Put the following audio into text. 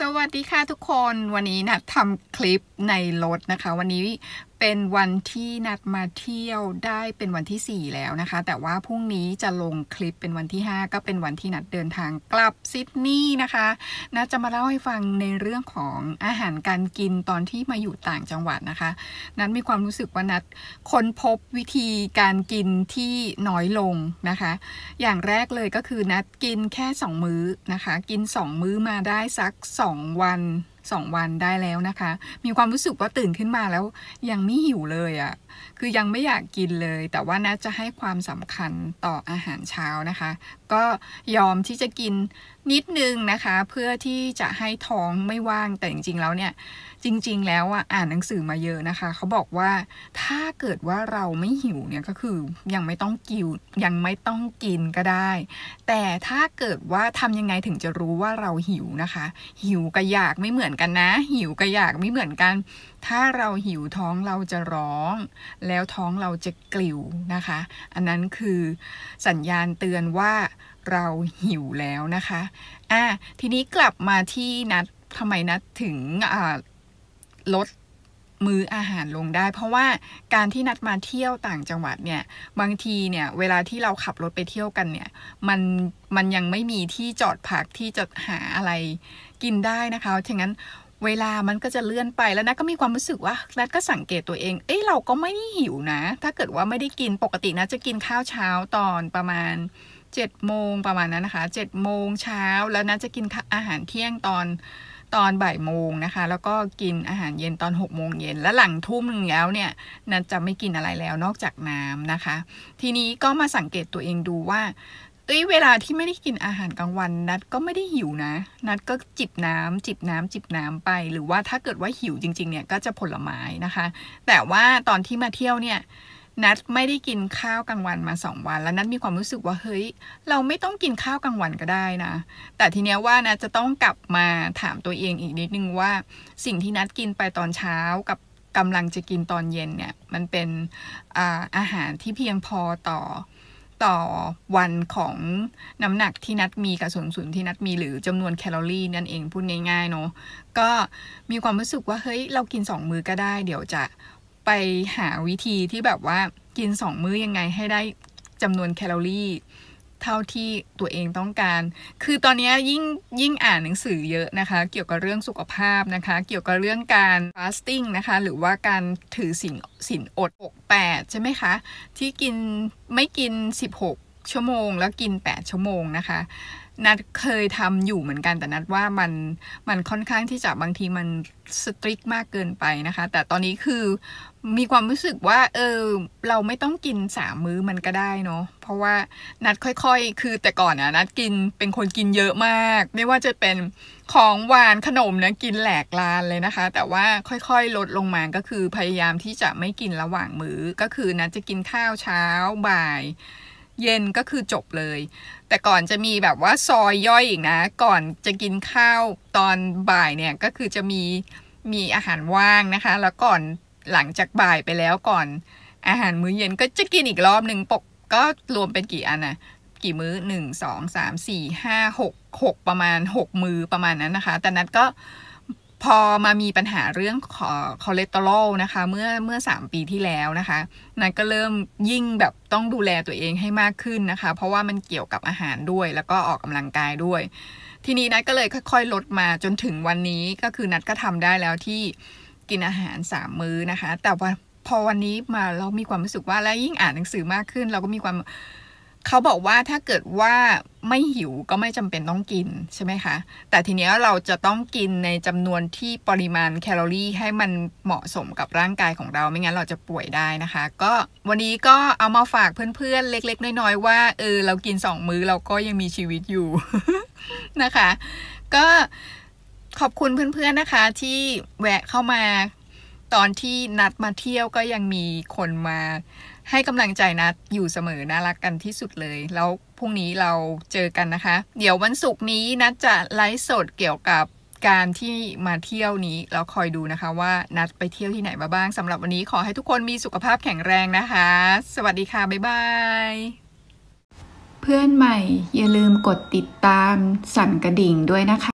สวัสดีค่ะทุกคนวันนี้นะทำคลิปในรถนะคะ วันนี้เป็นวันที่นัดมาเที่ยวได้เป็นวันที่ 4 แล้วนะคะ แต่ว่าพรุ่งนี้จะลงคลิปเป็นวันที่ 5 ก็เป็นวันที่นัดเดินทางกลับซิดนีย์นะคะนัดจะมาเล่าให้ฟังในเรื่องของอาหารการกินตอนที่มาอยู่ต่างจังหวัดนะคะ นัดมีความรู้สึกว่านัดค้นพบวิธีการกินที่น้อยลงนะคะ อย่างแรกเลยก็คือนัดกินแค่2มื้อนะคะกิน 2 มื้อมาได้สัก 2 วัน2 วันได้แล้วนะคะ มีความรู้สึกว่าตื่นขึ้นมาแล้ว ยังไม่หิวเลยอะ่ะ คือยังไม่อยากกินเลย แต่ว่านะจะให้ความสำคัญต่ออาหารเช้านะคะ ก็ยอมที่จะกินนิดนึงนะคะเพื่อที่จะให้ท้องไม่ว่าง แต่จริงๆแล้วเนี่ยจริงๆแล้วอ่านหนังสือมาเยอะนะคะ เขาบอกว่าถ้าเกิดว่าเราไม่หิวเนี่ยก็คือยังไม่ต้องกิวยังไม่ต้องกินก็ได้ แต่ถ้าเกิดว่าทำยังไงถึงจะรู้ว่าเราหิวนะคะ หิวกับอยากไม่เหมือนกันนะ หิวกับอยากไม่เหมือนกัน ถ้าเราหิวท้องเราจะร้อง แล้วท้องเราจะกลิ่วนะคะ อันนั้นคือสัญญาณเตือนว่าเราหิวแล้วนะคะ อ่า ทีนี้กลับมาที่นัดทำไมนัดถึงลดมื้ออาหารลงได้ เพราะว่าการที่นัดมาเที่ยวต่างจังหวัดเนี่ย บางทีเนี่ยเวลาที่เราขับรถไปเที่ยวกันเนี่ย มัน มันยังไม่มีที่จอดพักที่จะหาอะไรกินได้นะคะ ฉะนั้นเวลามันก็จะเลื่อนไปแล้วนัดก็มีความรู้สึกว่านัดก็สังเกตตัวเองเอ้ยเราก็ไม่หิวนะ ถ้าเกิดว่าไม่ได้กิน ปกตินะจะกินข้าวเช้าตอนประมาณ7จ็ดโมงประมาณนั้นนะคะ7จ็ดโมงเช้า แล้วนัดจะกินอาหารเที่ยงตอนตอนบ่ายโมงนะคะ แล้วก็กินอาหารเย็นตอน6กโมงเย็น และหลังทุ่มหนึ่งแล้วเนี่ยนัดจะไม่กินอะไรแล้วนอกจากน้ำนะคะ ทีนี้ก็มาสังเกตตัวเองดูว่าเอ้ยเวลาที่ไม่ได้กินอาหารกลางวันนัดก็ไม่ได้หิวนะ นัดก็จิบน้ำ จิบน้ำ จิบน้ำไป หรือว่าถ้าเกิดว่าหิวจริง ๆเนี่ยก็จะผลไม้นะคะ แต่ว่าตอนที่มาเที่ยวเนี่ยนัดไม่ได้กินข้าวกลางวันมาสองวัน แล้วนัดมีความรู้สึกว่าเฮ้ย เราไม่ต้องกินข้าวกลางวันก็ได้นะ แต่ทีเนี้ยว่านัจะต้องกลับมาถามตัวเองอีกนิดนึงว่าสิ่งที่นัดกินไปตอนเช้ากับกำลังจะกินตอนเย็นเนี่ยมันเป็นอาอาหารที่เพียงพอต่อต่อวันของน้ำหนักที่นัดมีกับส่วนสูงที่นัดมีหรือจำนวนแคลอรี่ นั่นเองพูดง่ายๆเนาะก็มีความรู้สึกว่าเฮ้ยเรากินสองมือก็ได้เดี๋ยวจะไปหาวิธีที่แบบว่ากินสองมื้อยังไงให้ได้จำนวนแคลอรี่เท่าที่ตัวเองต้องการ คือตอนนี้ยิ่งยิ่งอ่านหนังสือเยอะนะคะเกี่ยวกับเรื่องสุขภาพนะคะ เกี่ยวกับเรื่องการฟาสติ้งนะคะหรือว่าการถือสินสินอด 6 8 ใช่ไหมคะ ที่กินไม่กิน 16ชั่วโมงแล้วกิน8ชั่วโมงนะคะ นัดเคยทำอยู่เหมือนกัน แต่นัดว่ามันมันค่อนข้างที่จะบางทีมันสตริกมากเกินไปนะคะ แต่ตอนนี้คือมีความรู้สึกว่า เออเราไม่ต้องกินสามมื้อมันก็ได้เนาะเพราะว่านัดค่อยๆคือแต่ก่อนอะนัดกินเป็นคนกินเยอะมาก ไม่ว่าจะเป็นของหวานขนมนะกินแหลกลานเลยนะคะ แต่ว่าค่อยๆลดลงมาก็คือ พยายามที่จะไม่กินระหว่างมื้อก็คือนัดจะกินข้าวเช้าบ่ายเย็นก็คือจบเลย แต่ก่อนจะมีแบบว่าซอยย่อยอีกนะ ก่อนจะกินข้าวตอนบ่ายเนี่ยก็คือจะมีมีอาหารว่างนะคะ แล้วก่อนหลังจากบ่ายไปแล้วก่อนอาหารมื้อเย็นก็จะกินอีกรอบหนึ่งปก ก็รวมเป็นกี่อันนะกี่มื้อหนึ่งสองสามสี่ ห้าหกหกประมาณหกมือประมาณนั้นนะคะ แต่นัดก็พอมามีปัญหาเรื่องคอเลสเตอรอลนะคะ เมื่อเมื่อ3ปีที่แล้วนะคะนัทก็เริ่มยิ่งแบบต้องดูแลตัวเองให้มากขึ้นนะคะ เพราะว่ามันเกี่ยวกับอาหารด้วย แล้วก็ออกกำลังกายด้วย ทีนี้นัทก็เลยค่อย ๆ ลดมาจนถึงวันนี้ก็คือนัทก็ทำได้แล้วที่กินอาหาร3มื้อนะคะ แต่ว่าพอวันนี้มาเรามีความรู้สึกว่าแล้วยิ่งอ่านหนังสือมากขึ้น เราก็มีความเขาบอกว่าถ้าเกิดว่าไม่หิวก็ไม่จำเป็นต้องกินใช่ไหมคะ แต่ทีเนี้ยเราจะต้องกินในจำนวนที่ปริมาณแคลอรี่ให้มันเหมาะสมกับร่างกายของเราไม่งั้นเราจะป่วยได้นะคะ ก็วันนี้ก็เอามาฝากเพื่อนๆเล็กๆน้อยๆว่าเออ เรากินสองมื้อเราก็ยังมีชีวิตอยู่นะคะ ก็ขอบคุณเพื่อนๆ นะคะ ที่แวะเข้ามาตอนที่นัดมาเที่ยวก็ยังมีคนมาให้กำลังใจนัดอยู่เสมอน่ารักกันที่สุดเลย แล้วพรุ่งนี้เราเจอกันนะคะ เดี๋ยววันศุกร์นี้นัดจะไลฟ์สดเกี่ยวกับการที่มาเที่ยวนี้เราคอยดูนะคะ ว่านัดไปเที่ยวที่ไหนมาบ้างสำหรับวันนี้ขอให้ทุกคนมีสุขภาพแข็งแรงนะคะ สวัสดีค่ะบ๊ายบายเพื่อนใหม่อย่าลืมกดติดตามสั่นกระดิ่งด้วยนะคะ